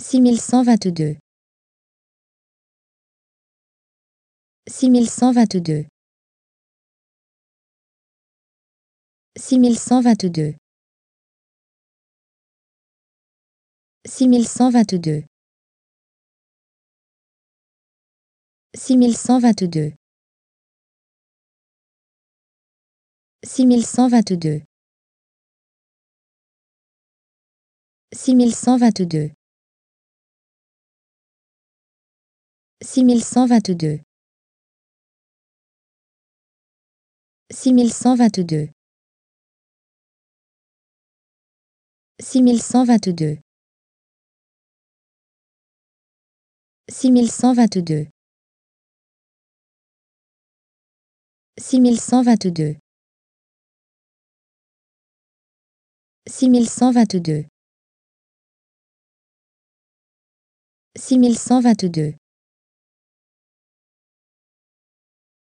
6122 6122 6122 6122 6122 6122 6122 6122 6122 6122 6122 6122 6122 6122